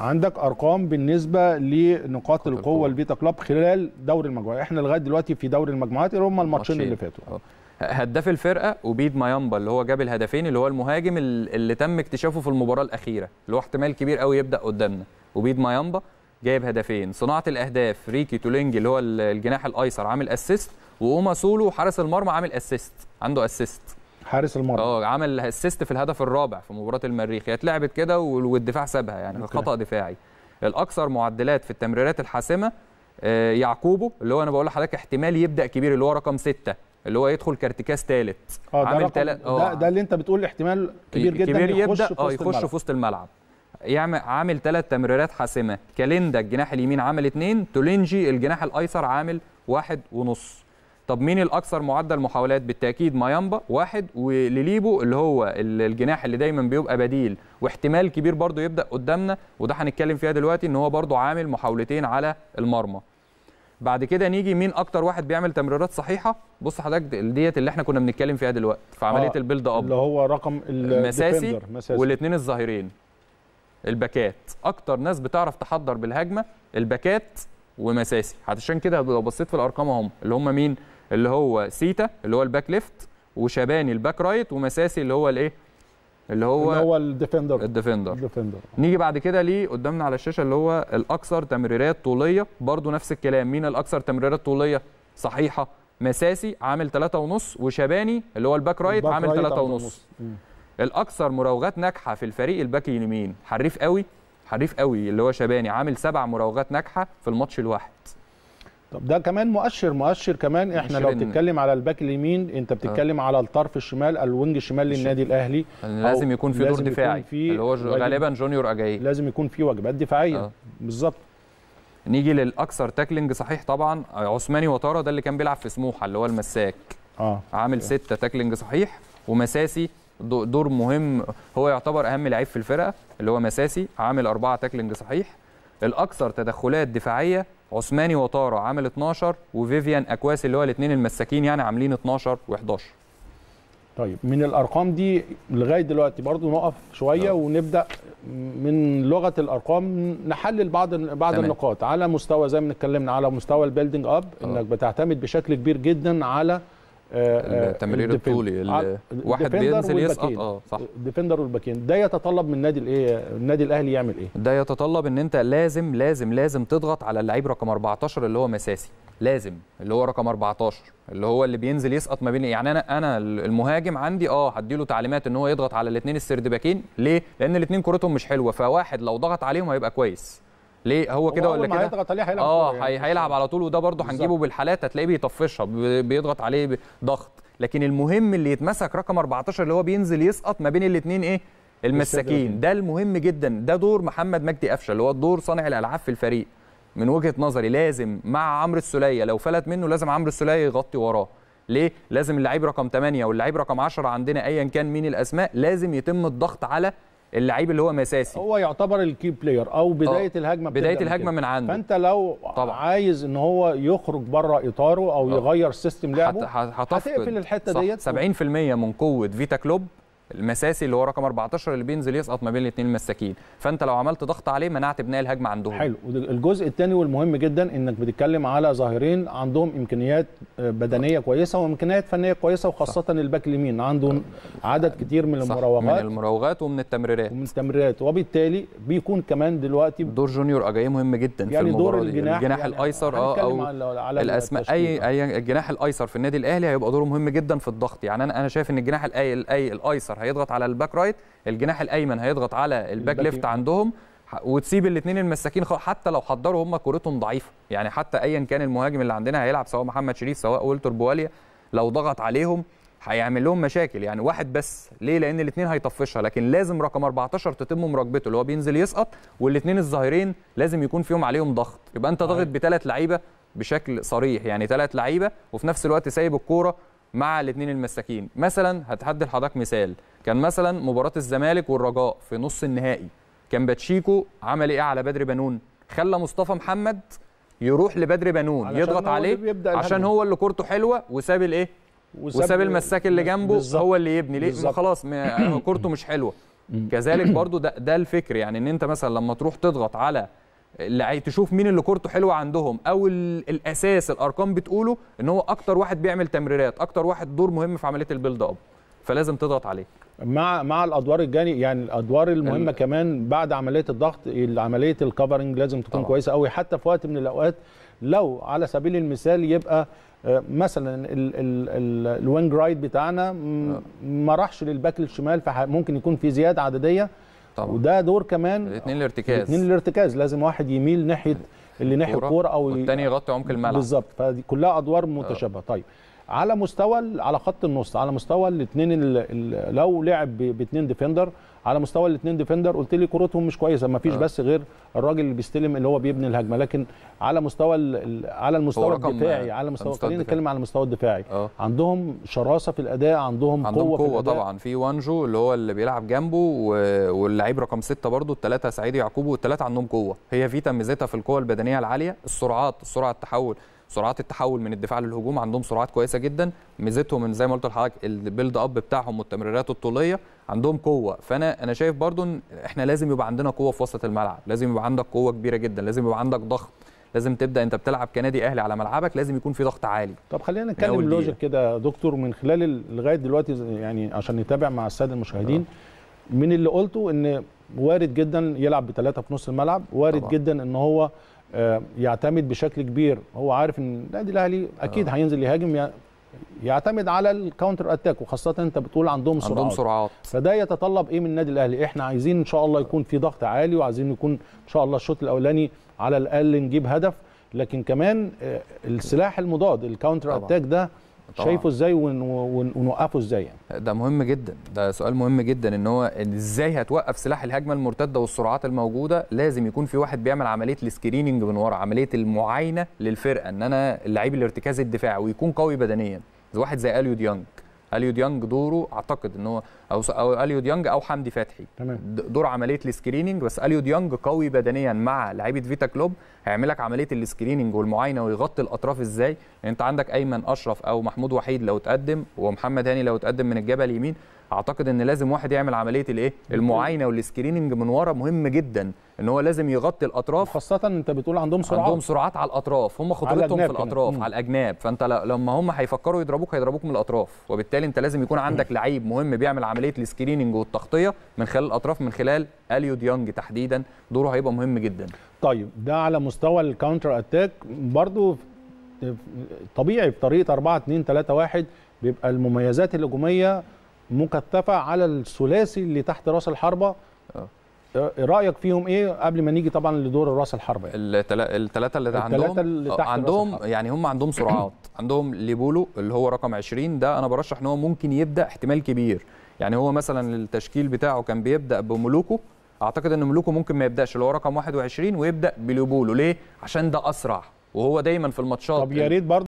عندك ارقام بالنسبه لنقاط القوه البيتا كلوب خلال دوري المجموعات احنا لغايه دلوقتي في دوري المجموعات اللي هم الماتشين اللي فاتوا آه. هداف الفرقه وبيد مايامبا اللي هو جاب الهدفين اللي هو المهاجم اللي تم اكتشافه في المباراه الاخيره اللي هو احتمال كبير قوي يبدا قدامنا وبيد مايامبا جايب هدفين صناعه الاهداف ريكي تولينج اللي هو الجناح الايسر عامل اسيست واوما سولو حارس المرمى عامل اسيست عنده اسيست حارس المرمى اه عمل اسيست في الهدف الرابع في مباراه المريخ هي اتلعبت كده والدفاع سابها يعني okay. خطا دفاعي الاكثر معدلات في التمريرات الحاسمه آه، يعقوبه اللي هو انا بقول لحضرتك احتمال يبدا كبير اللي هو رقم ستة اللي هو يدخل كارتكاز ثالث اه ده, تل... ده, آه. ده اللي انت بتقول احتمال كبير جدا كبير يبدا اه يخش في وسط الملعب يعمل عامل ثلاث تمريرات حاسمه كاليندا الجناح اليمين عمل اثنين تولينجي الجناح الايسر عامل واحد ونص طب مين الاكثر معدل محاولات بالتاكيد مايامبا واحد وليليبو اللي هو الجناح اللي دايما بيبقى بديل واحتمال كبير برضو يبدا قدامنا وده هنتكلم فيها دلوقتي ان هو برضو عامل محاولتين على المرمى بعد كده نيجي مين اكتر واحد بيعمل تمريرات صحيحه بص حضرتك ديت اللي احنا كنا بنتكلم فيها دلوقتي في عمليه آه البيلد اب اللي هو رقم المساسي آه، والاثنين الظهيرين الباكات اكتر ناس بتعرف تحضر بالهجمه الباكات ومساسي عشان كده لو بصيت في الارقام هم اللي هم مين اللي هو سيتا اللي هو الباك ليفت وشباني الباك رايت ومساسي اللي هو الايه اللي هو اللي هو الديفندر الديفندر الديفندر نيجي بعد كده ليه قدامنا على الشاشه اللي هو الاكثر تمريرات طوليه برضو نفس الكلام مين الاكثر تمريرات طوليه صحيحه مساسي عامل 3.5 وشباني اللي هو الباك رايت الباك عامل 3.5 الاكثر مراوغات ناجحه في الفريق الباك اليمين حريف قوي حريف قوي اللي هو شباني عامل سبع مراوغات ناجحه في الماتش الواحد طب ده كمان مؤشر مؤشر كمان احنا لو بتتكلم على الباك اليمين انت بتتكلم أه. على الطرف الشمال الوينج الشمال للنادي الاهلي يعني لازم يكون في دور دفاعي اللي هو غالبا جونيور اجاي لازم يكون في واجبات دفاعيه أه. بالظبط نيجي للاكثر تاكلينج صحيح طبعا عثماني وطاره ده اللي كان بيلعب في سموحه اللي هو المساك اه عامل أه. سته تاكلينج صحيح ومساسي دور مهم هو يعتبر اهم لعيب في الفرقه اللي هو مساسي عامل اربعه تاكلينج صحيح الاكثر تدخلات دفاعيه عثماني وطاره عامل 12 وفيفيان اكواسي اللي هو الاثنين المساكين يعني عاملين 12 و11 طيب من الارقام دي لغايه دلوقتي برضو نقف شويه طيب. ونبدا من لغه الارقام نحلل بعض بعض تمام. النقاط على مستوى زي ما اتكلمنا على مستوى البيلدنج اب آه. انك بتعتمد بشكل كبير جدا على آه، آه، التمرير الطولي واحد بينزل يسقط آه،, اه صح الديفندر والباكين ده يتطلب من النادي الايه النادي الاهلي يعمل ايه ده يتطلب ان انت لازم لازم لازم تضغط على اللعيب رقم 14 اللي هو مساسي لازم اللي هو رقم 14 اللي هو اللي بينزل يسقط ما بين يعني انا انا المهاجم عندي اه هدي له تعليمات ان هو يضغط على الاثنين السرد باكين ليه لان الاثنين كورتهم مش حلوه فواحد لو ضغط عليهم هيبقى كويس ليه هو كده ولا كده هيضغط عليه هيلعب اه يعني. هيلعب على طول وده برضه هنجيبه بالحالات هتلاقيه بيطفشها بيضغط عليه ضغط لكن المهم اللي يتمسك رقم 14 اللي هو بينزل يسقط ما بين الاثنين ايه المساكين ده المهم جدا ده دور محمد مجدي قفشه اللي هو الدور صانع الالعاب في الفريق من وجهه نظري لازم مع عمرو السوليه لو فلت منه لازم عمرو السوليه يغطي وراه ليه لازم اللعيب رقم 8 واللعيب رقم 10 عندنا ايا كان مين الاسماء لازم يتم الضغط على اللعيب اللي هو مساسي هو يعتبر الكي بلاير او بدايه أوه. الهجمه بدايه الهجمه من, من عنده فانت لو طبعا. عايز ان هو يخرج بره اطاره او أوه. يغير سيستم لعبه هتقفل الحته ديت 70% من قوه فيتا كلوب المساسي اللي هو رقم 14 اللي بينزل يسقط ما بين الاثنين المساكين فانت لو عملت ضغط عليه منعت بناء الهجمه عندهم حلو الجزء الثاني والمهم جدا انك بتتكلم على ظاهرين عندهم امكانيات آه، بدنيه صح. كويسه وامكانيات فنيه كويسه وخاصه صح. الباك اليمين عندهم عدد كتير من المراوغات من المراوغات ومن التمريرات ومن التمريرات وبالتالي بيكون كمان دلوقتي دور جونيور اجاي مهم جدا يعني في دور الجناح, الجناح يعني الايسر اه او على, على الاسماء اي اي الجناح الايسر في النادي الاهلي هيبقى دوره مهم جدا في الضغط يعني انا انا شايف ان الجناح الايسر هيضغط على الباك رايت الجناح الايمن هيضغط على الباك ليفت عندهم وتسيب الاثنين المساكين حتى لو حضروا هم كورتهم ضعيفه يعني حتى ايا كان المهاجم اللي عندنا هيلعب سواء محمد شريف سواء ولتر بواليا لو ضغط عليهم هيعمل لهم مشاكل يعني واحد بس ليه لان الاثنين هيطفشها لكن لازم رقم 14 تتم مراقبته اللي هو بينزل يسقط والاثنين الظاهرين لازم يكون فيهم عليهم ضغط يبقى انت ضاغط أيوة. بثلاث لعيبه بشكل صريح يعني ثلاث لعيبه وفي نفس الوقت سايب الكوره مع الاثنين المساكين مثلا هتحدد لحضرتك مثال كان مثلا مباراه الزمالك والرجاء في نص النهائي كان باتشيكو عمل ايه على بدر بنون خلى مصطفى محمد يروح لبدر بنون يضغط عليه عشان هو اللي كورته حلوه وساب الايه وساب المساك اللي جنبه بالزبط. هو اللي يبني ليه خلاص كورته مش حلوه كذلك برضو ده, ده الفكر يعني ان انت مثلا لما تروح تضغط على اللي تشوف مين اللي كورته حلوه عندهم او الاساس الارقام بتقوله ان هو اكتر واحد بيعمل تمريرات اكتر واحد دور مهم في عمليه البيلد اب فلازم تضغط عليه مع مع الادوار الجاني يعني الادوار المهمه ال... كمان بعد عمليه الضغط عمليه الكفرنج لازم تكون طبعا. كويسه قوي حتى في وقت من الاوقات لو على سبيل المثال يبقى آه، مثلا الوينج رايت بتاعنا آه. ما راحش للباك الشمال فممكن يكون في زياده عدديه طبعا وده دور كمان الاثنين الارتكاز الاثنين الارتكاز لازم واحد يميل ناحيه اللي ناحيه الكوره او والتاني يغطي عمق الملعب بالظبط فدي كلها ادوار متشابهه طيب على مستوى على خط النص على مستوى الاثنين لو لعب باثنين ديفندر على مستوى الاثنين ديفندر قلت لي كورتهم مش كويسه ما فيش آه. بس غير الراجل اللي بيستلم اللي هو بيبني الهجمه لكن على مستوى على المستوى الدفاعي يعني على مستوى خلينا نتكلم على المستوى الدفاعي آه. عندهم شراسه في الاداء عندهم, عندهم قوه, قوة في الأداء. طبعا في وانجو اللي هو اللي بيلعب جنبه واللعيب رقم ستة برضه الثلاثه سعيد يعقوب والثلاثه عندهم قوه هي فيتا ميزتها في القوه البدنيه العاليه السرعات السرعه التحول سرعات التحول من الدفاع للهجوم عندهم سرعات كويسه جدا ميزتهم ان زي ما قلت لحضرتك البيلد اب بتاعهم والتمريرات الطوليه عندهم قوه فانا انا شايف برضو ان احنا لازم يبقى عندنا قوه في وسط الملعب لازم يبقى عندك قوه كبيره جدا لازم يبقى عندك ضغط لازم تبدا انت بتلعب كنادي اهلي على ملعبك لازم يكون في ضغط عالي طب خلينا نتكلم لوجيك كده دكتور من خلال لغايه دلوقتي يعني عشان نتابع مع الساده المشاهدين آه. من اللي قلته ان وارد جدا يلعب بثلاثه في نص الملعب وارد طبعا. جدا ان هو آه، يعتمد بشكل كبير هو عارف ان النادي الاهلي اكيد آه. هينزل يهاجم يعتمد على الكاونتر اتاك وخاصه انت بتقول عندهم سرعات عندهم سرعات فده يتطلب ايه من النادي الاهلي احنا عايزين ان شاء الله يكون في ضغط عالي وعايزين يكون ان شاء الله الشوط الاولاني على الاقل نجيب هدف لكن كمان آه، السلاح المضاد الكاونتر اتاك ده طبعا. شايفه ازاي ونوقفه ازاي يعني. ده مهم جدا ده سؤال مهم جدا ان هو ازاي هتوقف سلاح الهجمه المرتده والسرعات الموجوده لازم يكون في واحد بيعمل عمليه السكريننج من ورا عمليه المعاينه للفرقه ان انا اللعيب الارتكاز الدفاعي ويكون قوي بدنيا واحد زي اليو ديانج اليو ديانج دوره اعتقد ان هو او, اليو ديانج او حمدي فتحي دور عمليه السكريننج بس اليو ديانج قوي بدنيا مع لعيبه فيتا كلوب هيعمل لك عمليه السكريننج والمعاينه ويغطي الاطراف ازاي يعني انت عندك ايمن اشرف او محمود وحيد لو تقدم ومحمد هاني لو تقدم من الجبهه اليمين اعتقد ان لازم واحد يعمل عمليه الايه المعاينه والسكريننج من ورا مهم جدا ان هو لازم يغطي الاطراف خاصه انت بتقول عندهم سرعات عندهم سرعات على الاطراف هم خطورتهم في الاطراف على الاجناب فانت لما هم هيفكروا يضربوك هيضربوك من الاطراف وبالتالي انت لازم يكون عندك لعيب مهم بيعمل عمليه السكريننج والتغطيه من خلال الاطراف من خلال اليو ديانج تحديدا دوره هيبقى مهم جدا طيب ده على مستوى الكاونتر اتاك برضو طبيعي في طريقه 4 2 3 1 بيبقى المميزات الهجوميه مكثفه على الثلاثي اللي تحت راس الحربه آه. رايك فيهم ايه قبل ما نيجي طبعا لدور راس الحربه يعني الثلاثه اللي عندهم اللي تحت عندهم يعني هم عندهم سرعات عندهم ليبولو اللي هو رقم 20 ده انا برشح ان هو ممكن يبدا احتمال كبير يعني هو مثلا التشكيل بتاعه كان بيبدا بملوكو اعتقد ان ملوكو ممكن ما يبداش اللي هو رقم 21 ويبدا بليبولو ليه عشان ده اسرع وهو دايما في الماتشات طب يا ريت برضه